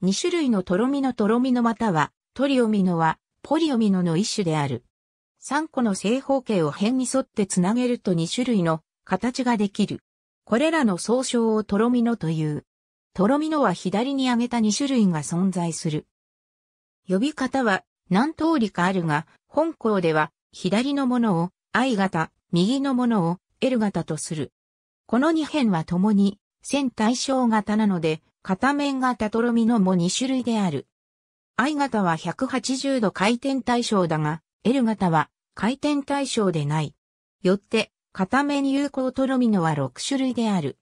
2種類のとろみのとろみのまたは、トリオミノは、ポリオミノの一種である。3個の正方形を辺に沿ってつなげると2種類の形ができる。これらの総称をとろみのという。とろみのは左に上げた2種類が存在する。呼び方は何通りかあるが、本校では左のものを I 型、右のものを L 型とする。この2辺は共に線対称型なので、片面型とろみのも2種類である。I 型は180度回転対象だが、L 型は回転対象でない。よって、片面有効とろみのは6種類である。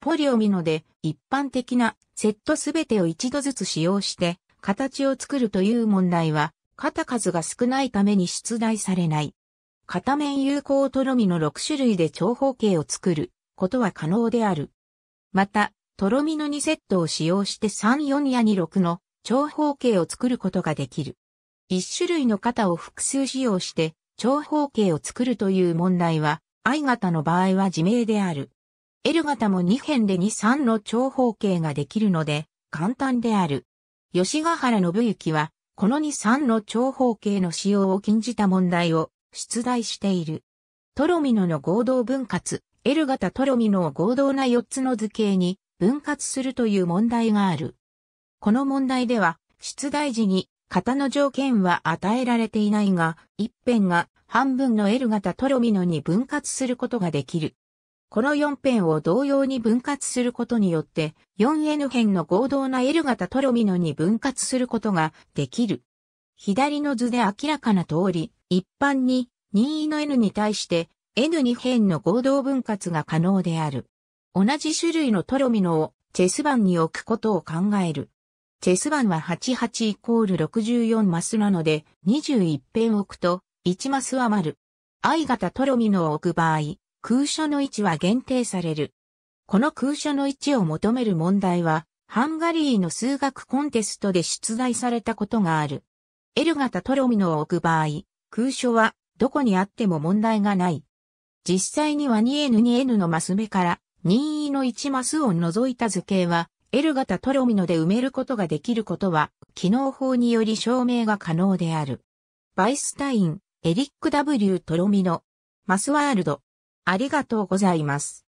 ポリオミノで一般的なセットすべてを一度ずつ使用して形を作るという問題は型数が少ないために出題されない。片面有効とろみの6種類で長方形を作ることは可能である。また、とろみの2セットを使用して34や26の長方形を作ることができる。一種類の型を複数使用して長方形を作るという問題は、I 型の場合は自明である。L 型も2辺で2、3の長方形ができるので、簡単である。吉ヶ原信之は、この2、3の長方形の使用を禁じた問題を出題している。トロミノの合同分割、エル型トロミノを合同な4つの図形に分割するという問題がある。この問題では、出題時に型の条件は与えられていないが、一辺が半分の L 型トロミノに分割することができる。この4辺を同様に分割することによって、4N 辺の合同な L 型トロミノに分割することができる。左の図で明らかな通り、一般に任意の N に対して N2 辺の合同分割が可能である。同じ種類のトロミノをチェス盤に置くことを考える。チェス盤は88イコール64マスなので21辺置くと1マスは丸。I 型トロミノを置く場合、空所の位置は限定される。この空所の位置を求める問題は、ハンガリーの数学コンテストで出題されたことがある。L 型トロミノを置く場合、空所はどこにあっても問題がない。実際には 2N2N のマス目から任意の1マスを除いた図形は L 型トロミノで埋めることができることは機能法により証明が可能である。バイスタイン、エリック W トロミノ、マスワールド。ありがとうございます。